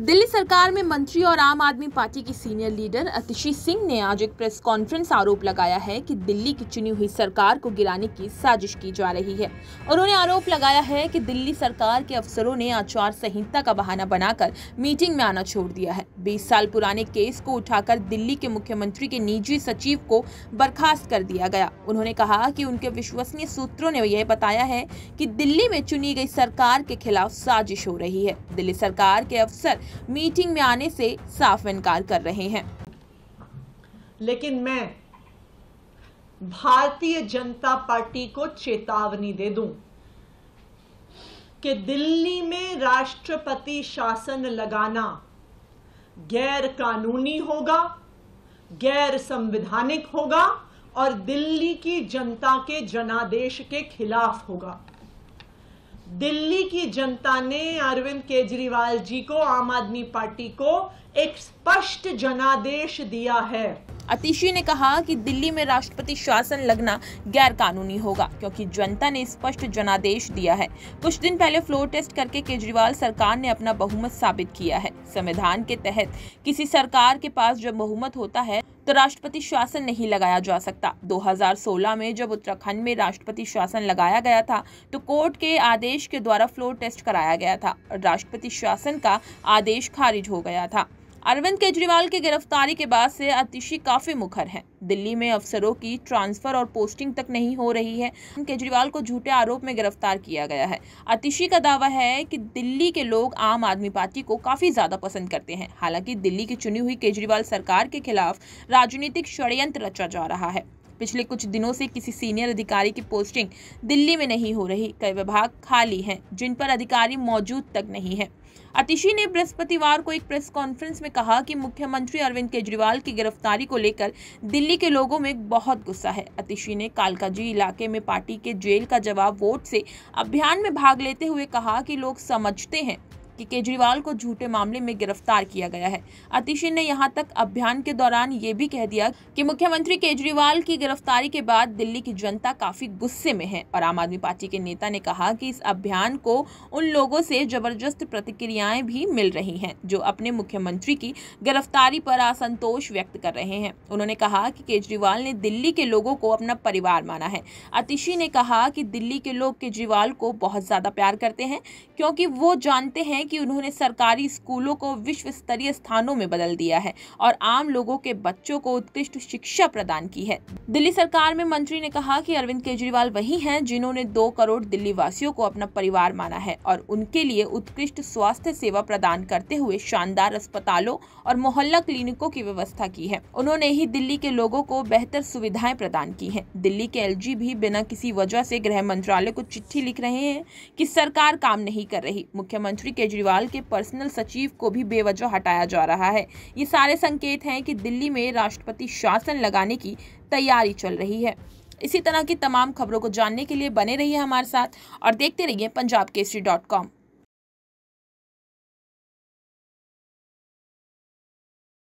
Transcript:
दिल्ली सरकार में मंत्री और आम आदमी पार्टी की सीनियर लीडर अतिशी सिंह ने आज एक प्रेस कॉन्फ्रेंस आरोप लगाया है कि दिल्ली की चुनी हुई सरकार को गिराने की साजिश की जा रही है उन्होंने आरोप लगाया है कि दिल्ली सरकार के अफसरों ने आचार संहिता का बहाना बनाकर मीटिंग में आना छोड़ दिया है बीस साल पुराने केस को उठाकर दिल्ली के मुख्यमंत्री के निजी सचिव को बर्खास्त कर दिया गया उन्होंने कहा की उनके विश्वसनीय सूत्रों ने यह बताया है की दिल्ली में चुनी गई सरकार के खिलाफ साजिश हो रही है दिल्ली सरकार के अफसर मीटिंग में आने से साफ इनकार कर रहे हैं लेकिन मैं भारतीय जनता पार्टी को चेतावनी दे दूं कि दिल्ली में राष्ट्रपति शासन लगाना गैर कानूनी होगा गैर संविधानिक होगा और दिल्ली की जनता के जनादेश के खिलाफ होगा दिल्ली की जनता ने अरविंद केजरीवाल जी को आम आदमी पार्टी को एक स्पष्ट जनादेश दिया है अतिशी ने कहा कि दिल्ली में राष्ट्रपति शासन लगना गैर कानूनी होगा क्योंकि जनता ने स्पष्ट जनादेश दिया है कुछ दिन पहले फ्लोर टेस्ट करके केजरीवाल सरकार ने अपना बहुमत साबित किया है संविधान के तहत किसी सरकार के पास जब बहुमत होता है तो राष्ट्रपति शासन नहीं लगाया जा सकता 2016 में जब उत्तराखंड में राष्ट्रपति शासन लगाया गया था तो कोर्ट के आदेश के द्वारा फ्लोर टेस्ट कराया गया था और राष्ट्रपति शासन का आदेश खारिज हो गया था अरविंद केजरीवाल की के गिरफ्तारी के बाद से अतिशी काफी मुखर है दिल्ली में अफसरों की ट्रांसफर और पोस्टिंग तक नहीं हो रही है केजरीवाल को झूठे आरोप में गिरफ्तार किया गया है अतिशी का दावा है कि दिल्ली के लोग आम आदमी पार्टी को काफी ज्यादा पसंद करते हैं हालांकि दिल्ली की चुनी हुई केजरीवाल सरकार के खिलाफ राजनीतिक षड्यंत्र रचा जा रहा है पिछले कुछ दिनों से किसी सीनियर अधिकारी की पोस्टिंग दिल्ली में नहीं हो रही कई विभाग खाली हैं जिन पर अधिकारी मौजूद तक नहीं है अतिशी ने बृहस्पतिवार को एक प्रेस कॉन्फ्रेंस में कहा कि मुख्यमंत्री अरविंद केजरीवाल की गिरफ्तारी को लेकर दिल्ली के लोगों में बहुत गुस्सा है अतिशी ने कालकाजी इलाके में पार्टी के जेल का जवाब वोट से अभियान में भाग लेते हुए कहा कि लोग समझते हैं कि केजरीवाल को झूठे मामले में गिरफ्तार किया गया है अतिशी ने यहां तक अभियान के दौरान ये भी कह दिया कि मुख्यमंत्री केजरीवाल की गिरफ्तारी के बाद दिल्ली की जनता काफी गुस्से में है और आम आदमी पार्टी के नेता ने कहा कि इस अभियान को उन लोगों से जबरदस्त प्रतिक्रियाएं भी मिल रही हैं जो अपने मुख्यमंत्री की गिरफ्तारी पर असंतोष व्यक्त कर रहे हैं उन्होंने कहा कि केजरीवाल ने दिल्ली के लोगों को अपना परिवार माना है अतिशी ने कहा कि दिल्ली के लोग केजरीवाल को बहुत ज्यादा प्यार करते हैं क्योंकि वो जानते हैं हैं कि उन्होंने सरकारी स्कूलों को विश्व स्तरीय स्थानों में बदल दिया है और आम लोगों के बच्चों को उत्कृष्ट शिक्षा प्रदान की है दिल्ली सरकार में मंत्री ने कहा कि अरविंद केजरीवाल वही हैं जिन्होंने दो करोड़ दिल्ली वासियों को अपना परिवार माना है और उनके लिए उत्कृष्ट स्वास्थ्य सेवा प्रदान करते हुए शानदार अस्पतालों और मोहल्ला क्लिनिकों की व्यवस्था की है उन्होंने ही दिल्ली के लोगों को बेहतर सुविधाएं प्रदान की है दिल्ली के एल भी बिना किसी वजह से गृह मंत्रालय को चिट्ठी लिख रहे हैं कि सरकार काम नहीं कर रही मुख्यमंत्री केजरीवाल केजरीवाल के पर्सनल सचिव को भी बेवजह हटाया जा रहा है ये सारे संकेत हैं कि दिल्ली में राष्ट्रपति शासन लगाने की तैयारी चल रही है इसी तरह की तमाम खबरों को जानने के लिए बने रहिए हमारे साथ और देखते रहिए पंजाब केसरी डॉट कॉम